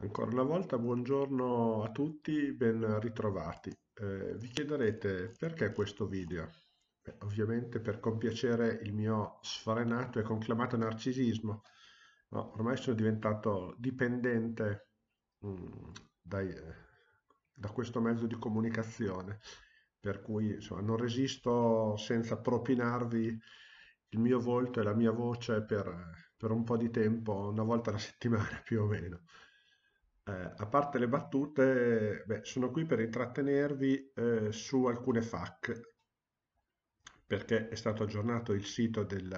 Ancora una volta buongiorno a tutti, ben ritrovati. Eh, vi chiederete perché questo video? Beh, ovviamente per compiacere il mio sfrenato e conclamato narcisismo. No, ormai sono diventato dipendente mh, mm, dai, eh, da questo mezzo di comunicazione, per cui insomma, non resisto senza propinarvi il mio volto e la mia voce per, eh, per un po' di tempo, una volta alla settimana più o meno. Eh, a parte le battute, beh, sono qui per intrattenervi eh, su alcune FAC, perché è stato aggiornato il sito del,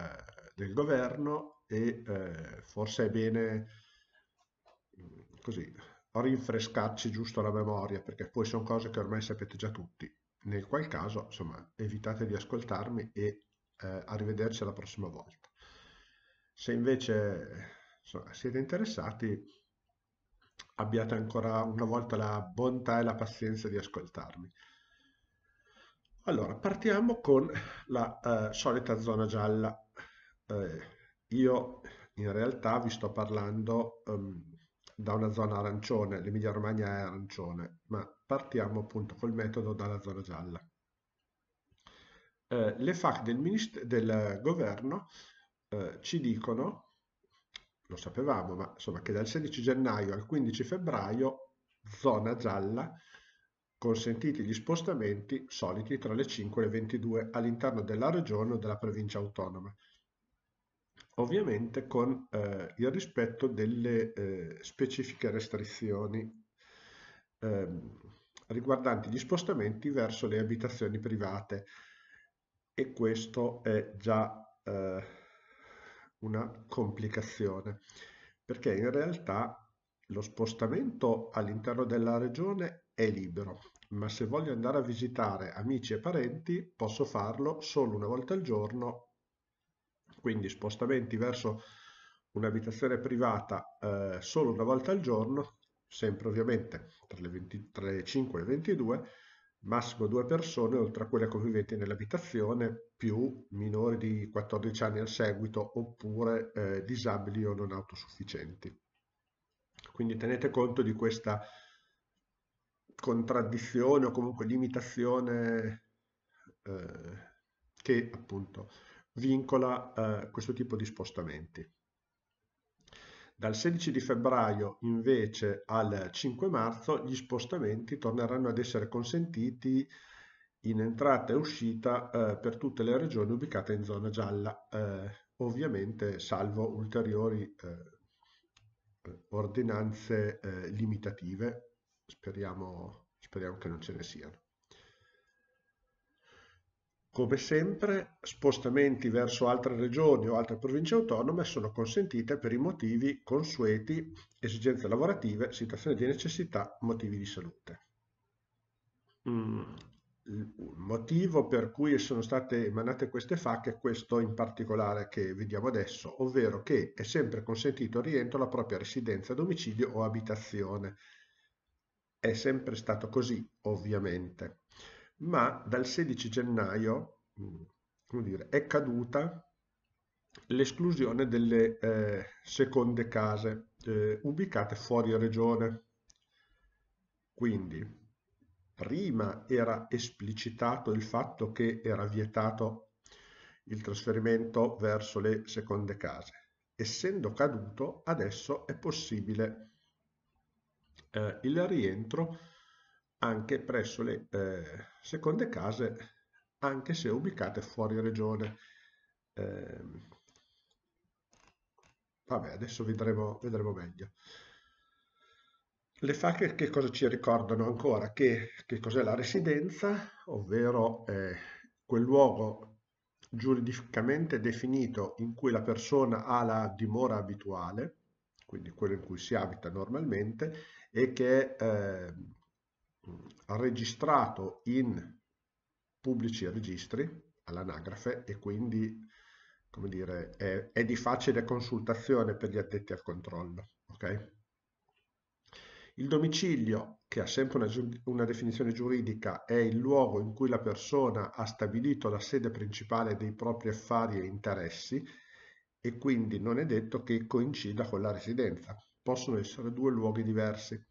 del governo e eh, forse è bene mm, così rinfrescarci giusto la memoria, perché poi sono cose che ormai sapete già tutti, nel qual caso, insomma, evitate di ascoltarmi e eh, arrivederci alla prossima volta. Se invece insomma, siete interessati, abbiate ancora una volta la bontà e la pazienza di ascoltarmi. Allora, partiamo con la eh, solita zona gialla. Eh, io in realtà vi sto parlando um, da una zona arancione, l'Emilia Romagna è arancione, ma partiamo appunto col metodo dalla zona gialla. Eh, le FAC del, del governo eh, ci dicono lo sapevamo, ma insomma che dal 16 gennaio al 15 febbraio zona gialla consentiti gli spostamenti soliti tra le 5 e le 22 all'interno della regione o della provincia autonoma, ovviamente con eh, il rispetto delle eh, specifiche restrizioni eh, riguardanti gli spostamenti verso le abitazioni private e questo è già eh, una complicazione, perché in realtà lo spostamento all'interno della regione è libero, ma se voglio andare a visitare amici e parenti posso farlo solo una volta al giorno, quindi spostamenti verso un'abitazione privata eh, solo una volta al giorno, sempre ovviamente tra le, 20, tra le 5 e le 22, massimo due persone, tra cui la convivente nell'abitazione, più minori di 14 anni al seguito oppure eh, disabili o non autosufficienti. Quindi tenete conto di questa contraddizione o comunque limitazione eh, che appunto vincola eh, questo tipo di spostamenti. Dal 16 di febbraio invece al 5 marzo gli spostamenti torneranno ad essere consentiti in entrata e uscita eh, per tutte le regioni ubicate in zona gialla, eh, ovviamente salvo ulteriori eh, ordinanze eh, limitative, speriamo, speriamo che non ce ne siano. Come sempre, spostamenti verso altre regioni o altre province autonome sono consentite per i motivi consueti, esigenze lavorative, situazioni di necessità, motivi di salute. Mm. Il motivo per cui sono state emanate queste FAC è questo in particolare che vediamo adesso, ovvero che è sempre consentito il rientro alla propria residenza, domicilio o abitazione. È sempre stato così, ovviamente ma dal 16 gennaio mm, dire, è caduta l'esclusione delle eh, seconde case eh, ubicate fuori regione. Quindi prima era esplicitato il fatto che era vietato il trasferimento verso le seconde case. Essendo caduto adesso è possibile eh, il rientro anche presso le eh, seconde case anche se ubicate fuori regione eh, vabbè adesso vedremo, vedremo meglio le FAC che cosa ci ricordano ancora? Che, che cos'è la residenza, ovvero eh, quel luogo giuridicamente definito in cui la persona ha la dimora abituale, quindi quello in cui si abita normalmente, e che è eh, registrato in pubblici registri all'anagrafe e quindi come dire, è, è, di facile consultazione per gli addetti al controllo. Okay? Il domicilio, che ha sempre una, una, definizione giuridica, è il luogo in cui la persona ha stabilito la sede principale dei propri affari e interessi e quindi non è detto che coincida con la residenza. Possono essere due luoghi diversi.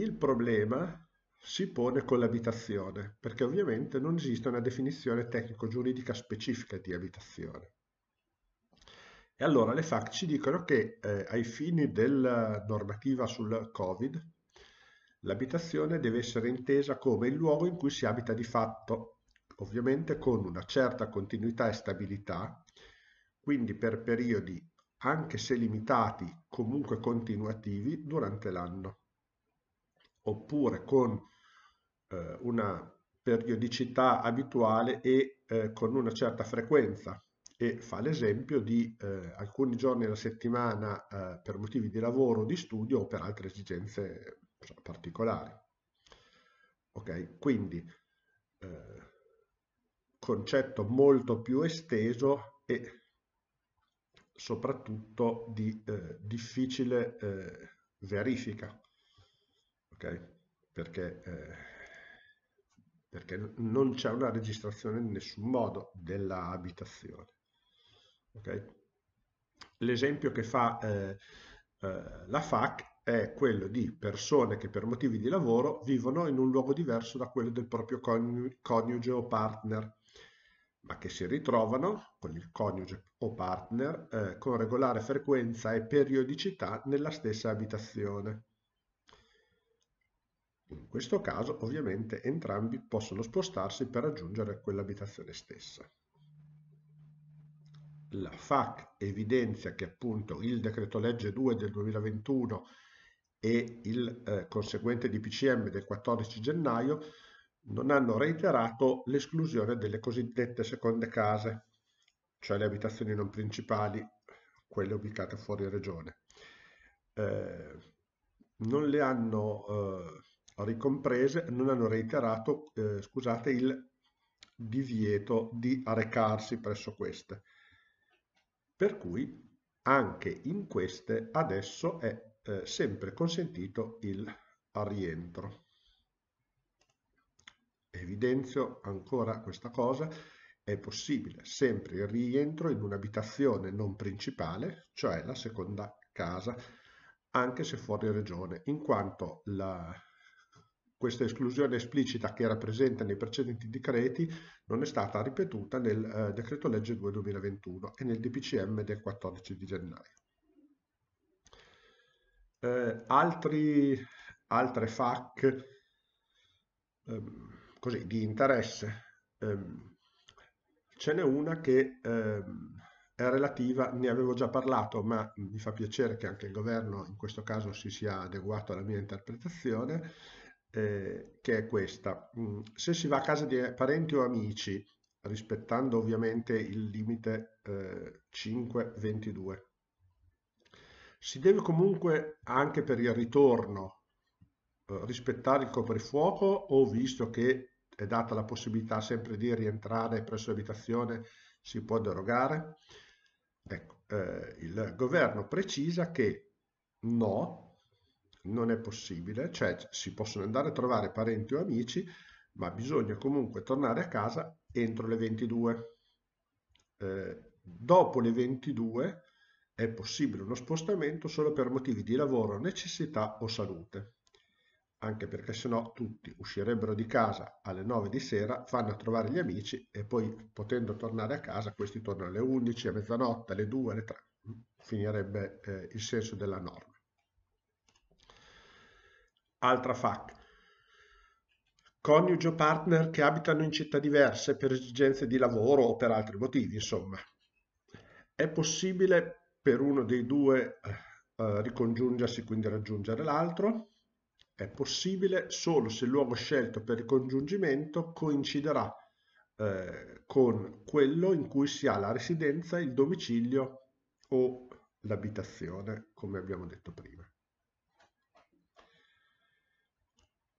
Il problema si pone con l'abitazione, perché ovviamente non esiste una definizione tecnico-giuridica specifica di abitazione. E allora le FAC ci dicono che eh, ai fini della normativa sul Covid, l'abitazione deve essere intesa come il luogo in cui si abita di fatto, ovviamente con una certa continuità e stabilità, quindi per periodi anche se limitati, comunque continuativi, durante l'anno oppure con eh, una periodicità abituale e eh, con una certa frequenza e fa l'esempio di eh, alcuni giorni alla settimana eh, per motivi di lavoro, di studio o per altre esigenze particolari. Ok, quindi eh, concetto molto più esteso e soprattutto di eh, difficile verifica ok? Perché, eh, perché non c'è una registrazione in nessun modo della abitazione, ok? L'esempio che fa eh, eh, la FAC è quello di persone che per motivi di lavoro vivono in un luogo diverso da quello del proprio coniuge o partner, ma che si ritrovano con il coniuge o partner eh, con regolare frequenza e periodicità nella stessa abitazione. In questo caso ovviamente entrambi possono spostarsi per raggiungere quell'abitazione stessa. La FAC evidenzia che appunto il decreto legge 2 del 2021 e il eh, conseguente DPCM del 14 gennaio non hanno reiterato l'esclusione delle cosiddette seconde case, cioè le abitazioni non principali, quelle ubicate fuori regione. Eh, non le hanno eh, ricomprese non hanno reiterato eh, scusate, il divieto di recarsi presso queste. Per cui anche in queste adesso è eh, sempre consentito il rientro. Evidenzio ancora questa cosa, è possibile sempre il rientro in un'abitazione non principale, cioè la seconda casa, anche se fuori regione, in quanto la, questa esclusione esplicita che era presente nei precedenti decreti non è stata ripetuta nel eh, decreto legge 2 2021 e nel DPCM del 14 di gennaio. Eh, altri, altre FAC ehm, così, di interesse. Ehm, ce n'è una che ehm, è relativa, ne avevo già parlato, ma mi fa piacere che anche il governo in questo caso si sia adeguato alla mia interpretazione eh, che è questa. Mm, se si va a casa di parenti o amici, rispettando ovviamente il limite eh, 5 si deve comunque anche per il ritorno eh, rispettare il coprifuoco o visto che è data la possibilità sempre di rientrare presso l'abitazione si può derogare? Ecco, eh, il governo precisa che no, non è possibile, cioè si possono andare a trovare parenti o amici, ma bisogna comunque tornare a casa entro le 22. Eh, dopo le 22 è possibile uno spostamento solo per motivi di lavoro, necessità o salute, anche perché sennò tutti uscirebbero di casa alle 9 di sera, vanno a trovare gli amici e poi potendo tornare a casa questi tornano alle 11, a mezzanotte, alle 2, alle 3. Finirebbe eh, il senso della norma altra fac. Coniuge o partner che abitano in città diverse per esigenze di lavoro o per altri motivi, insomma. È possibile per uno dei due eh, eh ricongiungersi, quindi raggiungere l'altro. È possibile solo se il luogo scelto per il ricongiungimento coinciderà eh, con quello in cui si ha la residenza, il domicilio o l'abitazione, come abbiamo detto prima.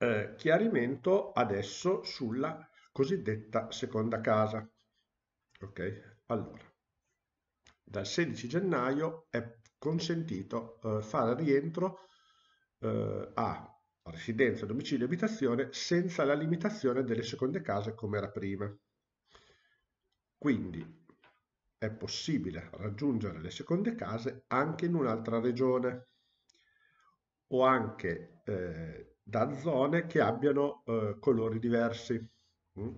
Eh, chiarimento adesso sulla cosiddetta seconda casa. Ok? Allora, dal 16 gennaio è consentito eh, fare rientro eh, a residenza, domicilio e abitazione senza la limitazione delle seconde case come era prima. Quindi è possibile raggiungere le seconde case anche in un'altra regione o anche eh, da zone che abbiano eh, colori diversi, mm?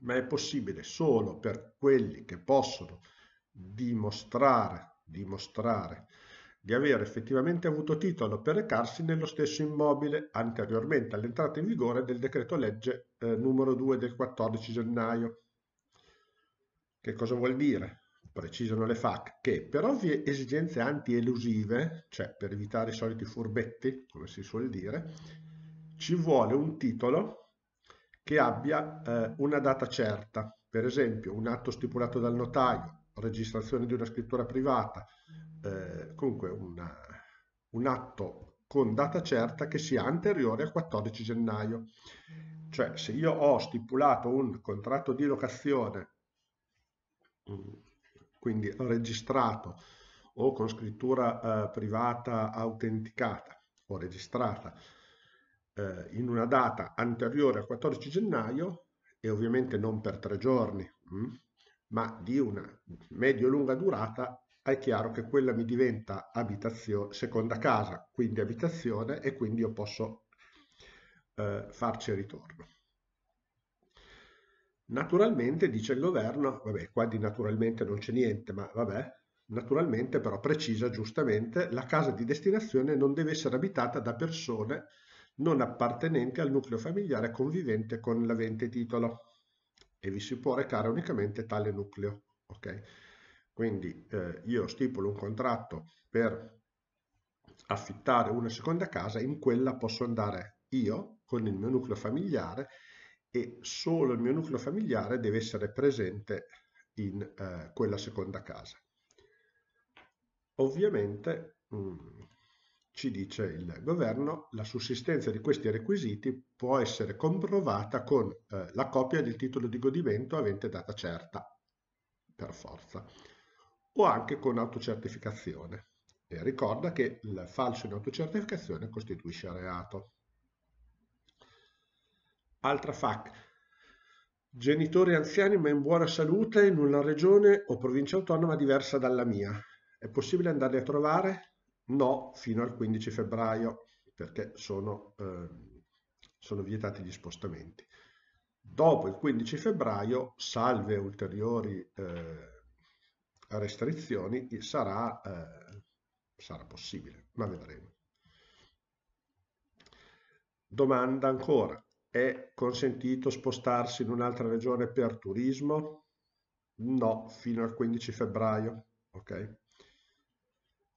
ma è possibile solo per quelli che possono dimostrare, dimostrare di aver effettivamente avuto titolo per recarsi nello stesso immobile anteriormente all'entrata in vigore del decreto legge eh, numero 2 del 14 gennaio. Che cosa vuol dire? precisano le FAC, che per ovvie esigenze anti-elusive, cioè per evitare i soliti furbetti, come si suol dire, ci vuole un titolo che abbia eh, una data certa, per esempio un atto stipulato dal notaio, registrazione di una scrittura privata, eh, comunque una, un atto con data certa che sia anteriore al 14 gennaio. Cioè se io ho stipulato un contratto di locazione mm, quindi registrato o con scrittura eh, privata autenticata o registrata eh, in una data anteriore al 14 gennaio e ovviamente non per tre giorni, mh, mm, ma di una medio-lunga durata, è chiaro che quella mi diventa abitazione, seconda casa, quindi abitazione e quindi io posso eh, farci ritorno. Naturalmente, dice il governo, vabbè, qua di naturalmente non c'è niente, ma vabbè, naturalmente però precisa giustamente, la casa di destinazione non deve essere abitata da persone non appartenenti al nucleo familiare convivente con l'avente titolo e vi si può recare unicamente tale nucleo. Okay? Quindi eh, io stipulo un contratto per affittare una seconda casa, in quella posso andare io con il mio nucleo familiare e solo il mio nucleo familiare deve essere presente in eh, quella seconda casa. Ovviamente, mh, mm, ci dice il governo, la sussistenza di questi requisiti può essere comprovata con eh, la copia del titolo di godimento avente data certa, per forza, o anche con autocertificazione. E ricorda che il falso in autocertificazione costituisce reato. Altra FAC. Genitori anziani ma in buona salute in una regione o provincia autonoma diversa dalla mia. È possibile andarli a trovare? No, fino al 15 febbraio, perché sono, eh, sono vietati gli spostamenti. Dopo il 15 febbraio, salve ulteriori eh, restrizioni, sarà, eh, sarà possibile, ma vedremo. Domanda ancora. È consentito spostarsi in un'altra regione per turismo? No, fino al 15 febbraio. Okay.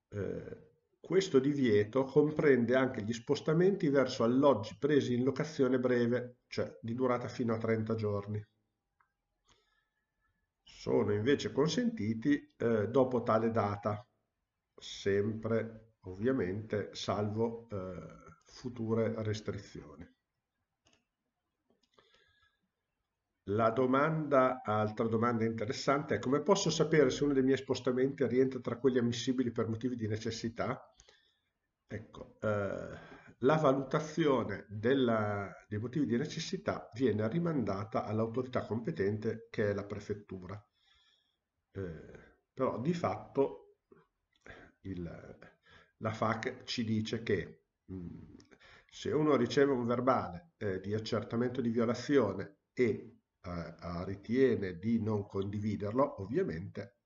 Eh, questo divieto comprende anche gli spostamenti verso alloggi presi in locazione breve, cioè di durata fino a 30 giorni. Sono invece consentiti eh, dopo tale data, sempre ovviamente salvo eh, future restrizioni. La domanda, altra domanda interessante è come posso sapere se uno dei miei spostamenti rientra tra quelli ammissibili per motivi di necessità? Ecco, eh, la valutazione della, dei motivi di necessità viene rimandata all'autorità competente che è la prefettura. Eh, però di fatto il, la FAC ci dice che mh, mm, se uno riceve un verbale eh, di accertamento di violazione e eh, ritiene di non condividerlo, ovviamente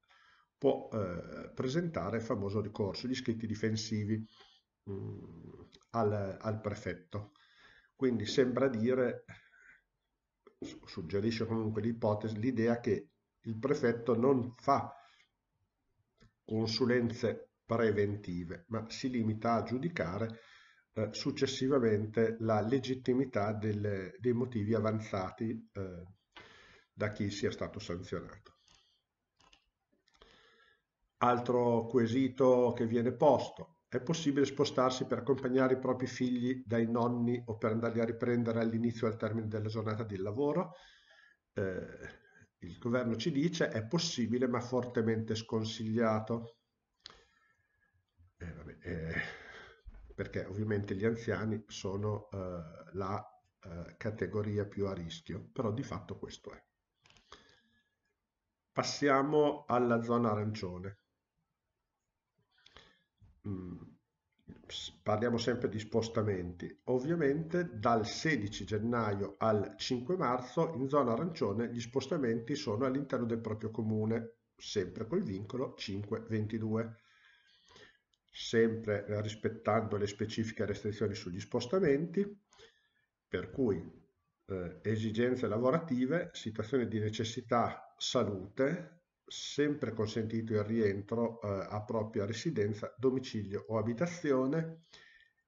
può eh, presentare il famoso ricorso, gli scritti difensivi mh, mm, al, al prefetto. Quindi sembra dire, suggerisce comunque l'ipotesi, l'idea che il prefetto non fa consulenze preventive, ma si limita a giudicare eh, successivamente la legittimità del, dei motivi avanzati eh, da chi sia stato sanzionato. Altro quesito che viene posto. È possibile spostarsi per accompagnare i propri figli dai nonni o per andarli a riprendere all'inizio e al termine della giornata di lavoro? Eh, il governo ci dice è possibile ma fortemente sconsigliato. Eh, vabbè, eh, perché ovviamente gli anziani sono eh, la eh, categoria più a rischio, però di fatto questo è. Passiamo alla zona arancione. Mm, parliamo sempre di spostamenti. Ovviamente dal 16 gennaio al 5 marzo in zona arancione gli spostamenti sono all'interno del proprio comune, sempre col vincolo 522. Sempre rispettando le specifiche restrizioni sugli spostamenti, per cui eh, esigenze lavorative, situazioni di necessità, salute, sempre consentito il rientro eh, a propria residenza, domicilio o abitazione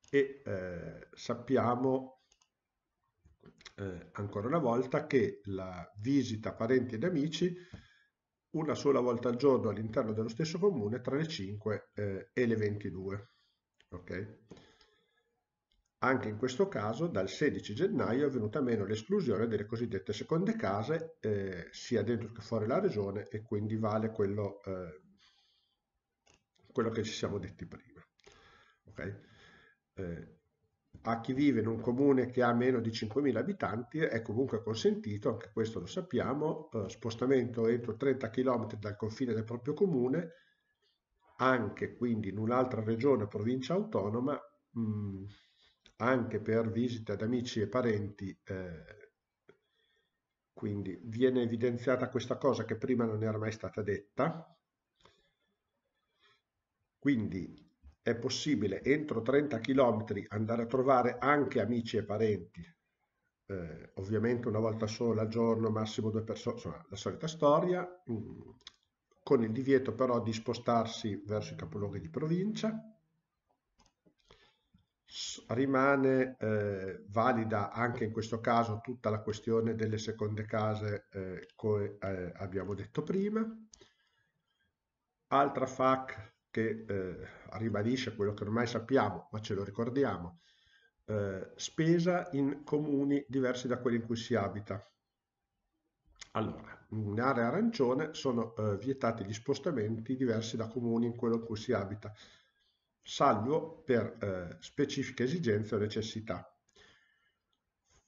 e eh, sappiamo eh, ancora una volta che la visita a parenti ed amici una sola volta al giorno all'interno dello stesso comune tra le 5 eh, e le 22. Okay? Anche in questo caso dal 16 gennaio è venuta meno l'esclusione delle cosiddette seconde case eh, sia dentro che fuori la regione e quindi vale quello, eh, quello che ci siamo detti prima. Okay? Eh, a chi vive in un comune che ha meno di 5.000 abitanti è comunque consentito, anche questo lo sappiamo, eh, spostamento entro 30 km dal confine del proprio comune, anche quindi in un'altra regione o provincia autonoma. Mh, mm, anche per visita ad amici e parenti eh, quindi viene evidenziata questa cosa che prima non era mai stata detta quindi è possibile entro 30 km andare a trovare anche amici e parenti eh, ovviamente una volta sola al giorno massimo due persone insomma la solita storia mh, mm, con il divieto però di spostarsi verso i capoluoghi di provincia Rimane eh, valida anche in questo caso tutta la questione delle seconde case eh, come eh, abbiamo detto prima. Altra FAC che eh, ribadisce quello che ormai sappiamo, ma ce lo ricordiamo, eh, spesa in comuni diversi da quelli in cui si abita. Allora, in area arancione sono eh, vietati gli spostamenti diversi da comuni in quello in cui si abita salvo per eh, specifiche esigenze o necessità.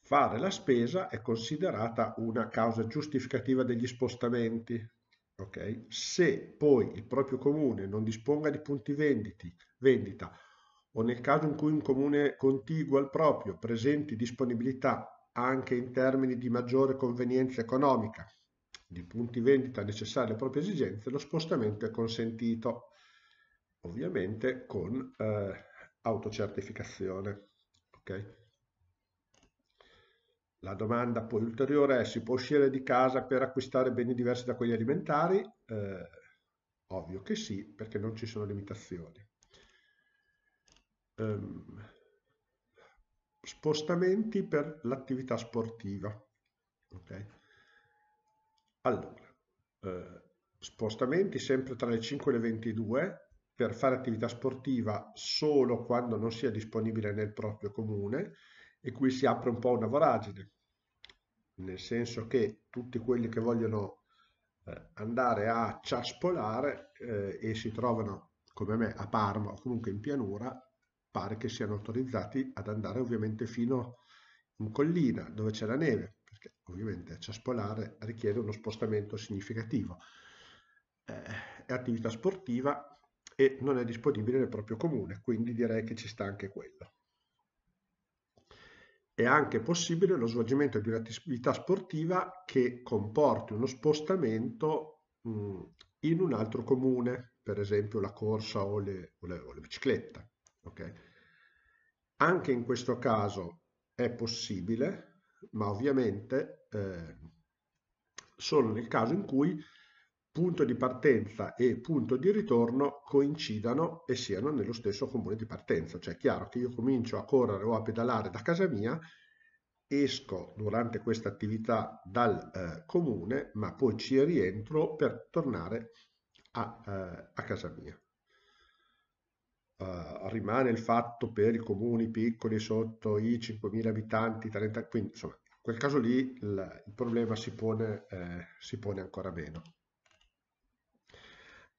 Fare la spesa è considerata una causa giustificativa degli spostamenti. Okay? Se poi il proprio comune non disponga di punti venditi, vendita o nel caso in cui un comune contiguo al proprio presenti disponibilità anche in termini di maggiore convenienza economica di punti vendita necessari alle proprie esigenze, lo spostamento è consentito ovviamente con eh, autocertificazione. Okay? La domanda poi ulteriore è si può uscire di casa per acquistare beni diversi da quelli alimentari? Eh, ovvio che sì, perché non ci sono limitazioni. Um, spostamenti per l'attività sportiva. Okay? Allora, eh, spostamenti sempre tra le 5 e le 22, per fare attività sportiva solo quando non sia disponibile nel proprio comune e qui si apre un po' una voragine, nel senso che tutti quelli che vogliono eh, andare a ciaspolare eh, e si trovano come me a Parma o comunque in pianura, pare che siano autorizzati ad andare ovviamente fino in collina dove c'è la neve, perché ovviamente ciaspolare richiede uno spostamento significativo. Eh, è attività sportiva e non è disponibile nel proprio comune, quindi direi che ci sta anche quello. È anche possibile lo svolgimento di un'attività sportiva che comporti uno spostamento in un altro comune, per esempio la corsa o, le, o, le, o la bicicletta. Okay? Anche in questo caso è possibile, ma ovviamente eh, solo nel caso in cui punto di partenza e punto di ritorno coincidano e siano nello stesso comune di partenza. Cioè è chiaro che io comincio a correre o a pedalare da casa mia, esco durante questa attività dal eh, comune, ma poi ci rientro per tornare a, eh, a casa mia. Uh, rimane il fatto per i comuni piccoli sotto i 5.000 abitanti, 30, quindi insomma in quel caso lì il, il problema si pone, eh, si pone ancora meno.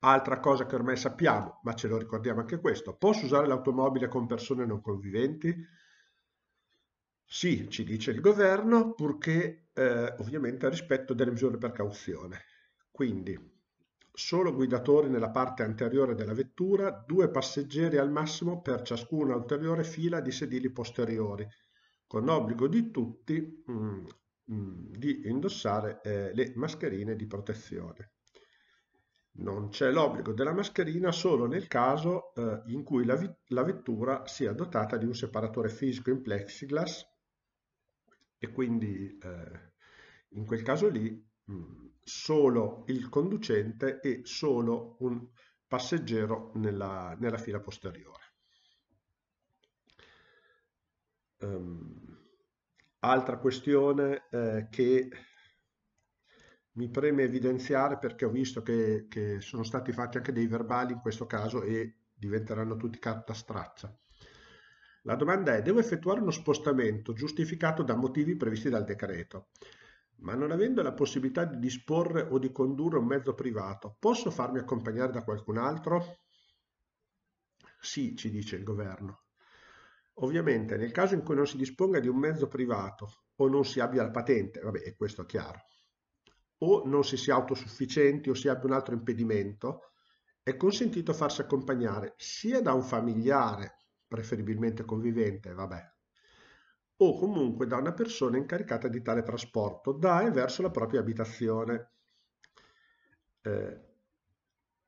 Altra cosa che ormai sappiamo, ma ce lo ricordiamo anche questo, posso usare l'automobile con persone non conviventi? Sì, ci dice il governo, purché eh, ovviamente a rispetto delle misure per cauzione. Quindi, solo guidatori nella parte anteriore della vettura, due passeggeri al massimo per ciascuna ulteriore fila di sedili posteriori, con obbligo di tutti mh, mm, mh, mm, di indossare eh, le mascherine di protezione non c'è l'obbligo della mascherina solo nel caso eh, in cui la, la, vettura sia dotata di un separatore fisico in plexiglass e quindi eh, in quel caso lì mh, mm, solo il conducente e solo un passeggero nella, nella fila posteriore. Um, altra questione eh, che mi preme evidenziare perché ho visto che, che, sono stati fatti anche dei verbali in questo caso e diventeranno tutti carta straccia. La domanda è, devo effettuare uno spostamento giustificato da motivi previsti dal decreto, ma non avendo la possibilità di disporre o di condurre un mezzo privato, posso farmi accompagnare da qualcun altro? Sì, ci dice il governo. Ovviamente nel caso in cui non si disponga di un mezzo privato o non si abbia la patente, vabbè, questo è chiaro, o non si sia autosufficienti o si abbia un altro impedimento, è consentito farsi accompagnare sia da un familiare, preferibilmente convivente, vabbè, o comunque da una persona incaricata di tale trasporto da e verso la propria abitazione. Eh,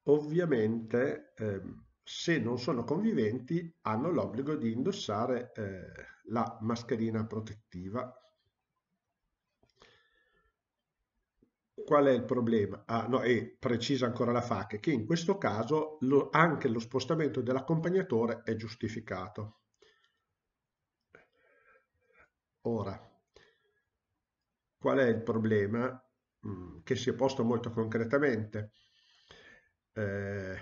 ovviamente, eh, se non sono conviventi, hanno l'obbligo di indossare eh, la mascherina protettiva qual è il problema? Ah, no, e precisa ancora la FAC che in questo caso lo, anche lo spostamento dell'accompagnatore è giustificato. Ora, qual è il problema mm, che si è posto molto concretamente? Eh,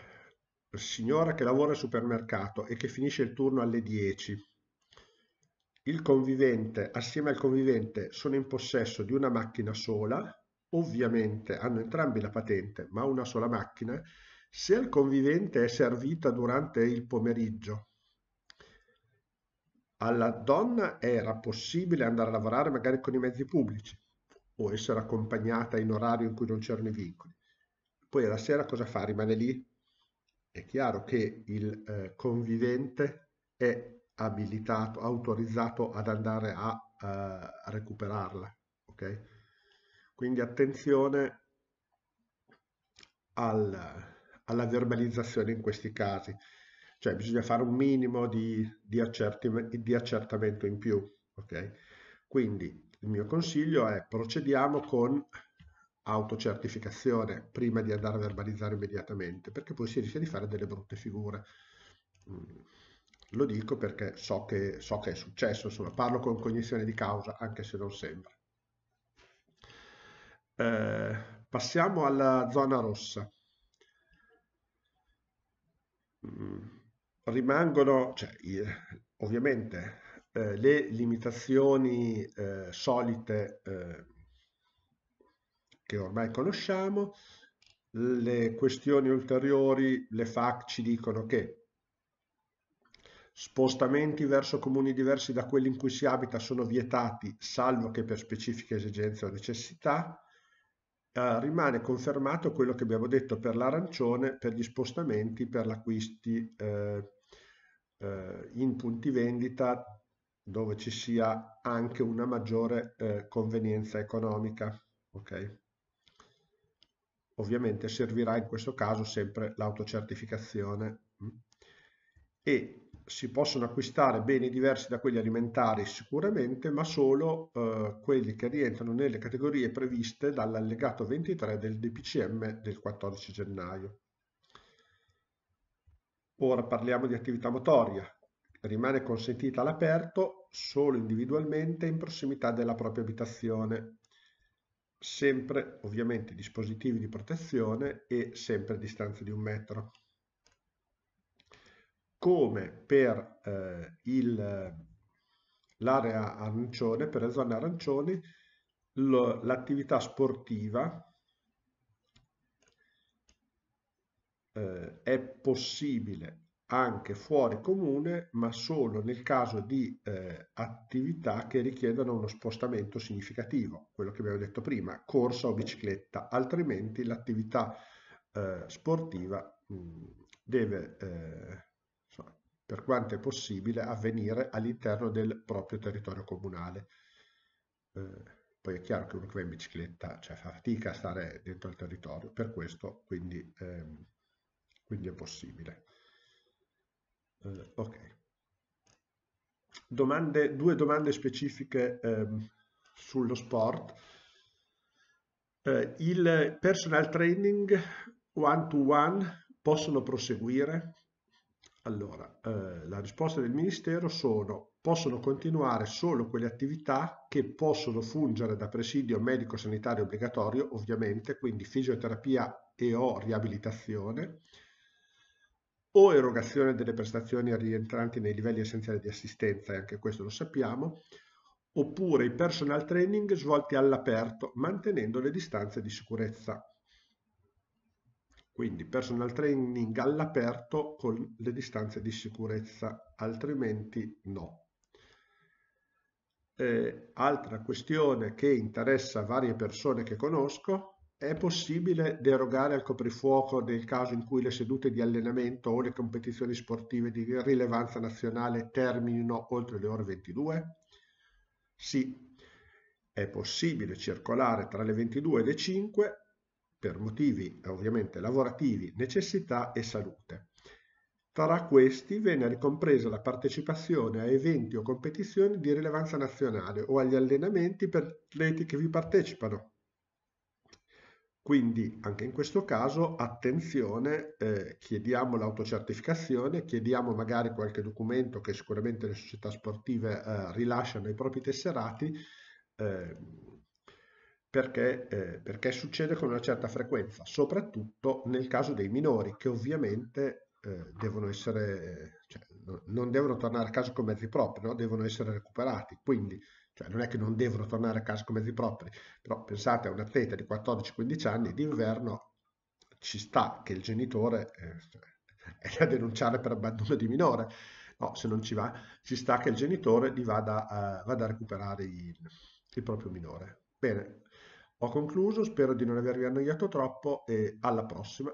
signora che lavora al supermercato e che finisce il turno alle 10 il convivente assieme al convivente sono in possesso di una macchina sola ovviamente hanno entrambi la patente ma una sola macchina, se al convivente è servita durante il pomeriggio, alla donna era possibile andare a lavorare magari con i mezzi pubblici o essere accompagnata in orario in cui non c'erano i vincoli. Poi alla sera cosa fa? Rimane lì? È chiaro che il eh, convivente è abilitato, autorizzato ad andare a, eh, a recuperarla. Okay? Quindi attenzione al, alla verbalizzazione in questi casi, cioè bisogna fare un minimo di, di, di accertamento in più. Okay? Quindi il mio consiglio è procediamo con autocertificazione prima di andare a verbalizzare immediatamente, perché poi si rischia di fare delle brutte figure. Mm. Lo dico perché so che, so che è successo, insomma parlo con cognizione di causa, anche se non sembra. Eh, passiamo alla zona rossa. Mm, rimangono, cioè, ovviamente, eh, le limitazioni eh, solite eh, che ormai conosciamo, le questioni ulteriori, le FAC ci dicono che spostamenti verso comuni diversi da quelli in cui si abita sono vietati, salvo che per specifiche esigenze o necessità, eh, rimane confermato quello che abbiamo detto per l'arancione, per gli spostamenti, per l'acquisti eh, eh, in punti vendita dove ci sia anche una maggiore eh, convenienza economica. Okay? Ovviamente servirà in questo caso sempre l'autocertificazione. Mm. E si possono acquistare beni diversi da quelli alimentari sicuramente, ma solo eh, quelli che rientrano nelle categorie previste dall'allegato 23 del DPCM del 14 gennaio. Ora parliamo di attività motoria. Rimane consentita all'aperto solo individualmente in prossimità della propria abitazione, sempre ovviamente dispositivi di protezione e sempre a distanza di un metro come per eh, il, l'area arancione, per le zone arancioni, l'attività sportiva eh, è possibile anche fuori comune, ma solo nel caso di eh, attività che richiedano uno spostamento significativo, quello che abbiamo detto prima, corsa o bicicletta, altrimenti l'attività eh, sportiva mh, mm, deve eh, per quanto è possibile, avvenire all'interno del proprio territorio comunale. Eh, poi è chiaro che uno che va in bicicletta cioè, fa fatica a stare dentro il territorio, per questo quindi, ehm, quindi è possibile. Eh, ok. Domande, due domande specifiche ehm, sullo sport. Eh, il personal training one to one possono proseguire? Allora, eh, la risposta del Ministero sono possono continuare solo quelle attività che possono fungere da presidio medico-sanitario obbligatorio, ovviamente, quindi fisioterapia e o riabilitazione, o erogazione delle prestazioni rientranti nei livelli essenziali di assistenza, e anche questo lo sappiamo, oppure i personal training svolti all'aperto, mantenendo le distanze di sicurezza. Quindi personal training all'aperto con le distanze di sicurezza, altrimenti no. Eh, altra questione che interessa varie persone che conosco, è possibile derogare al coprifuoco nel caso in cui le sedute di allenamento o le competizioni sportive di rilevanza nazionale terminino oltre le ore 22? Sì, è possibile circolare tra le 22 e le 5 per motivi eh, ovviamente lavorativi, necessità e salute. Tra questi viene ricompresa la partecipazione a eventi o competizioni di rilevanza nazionale o agli allenamenti per atleti che vi partecipano. Quindi anche in questo caso attenzione, eh, chiediamo l'autocertificazione, chiediamo magari qualche documento che sicuramente le società sportive eh, rilasciano ai propri tesserati, eh, perché, eh, perché, succede con una certa frequenza, soprattutto nel caso dei minori che ovviamente eh, devono essere, cioè, non devono tornare a casa con mezzi propri, no? devono essere recuperati, quindi cioè, non è che non devono tornare a casa con mezzi propri, però pensate a un atleta di 14-15 anni d'inverno ci sta che il genitore eh, cioè, è da denunciare per abbandono di minore, no, se non ci va, ci sta che il genitore gli vada, a, vada a recuperare il, il proprio minore. Bene, ho concluso, spero di non avervi annoiato troppo e alla prossima.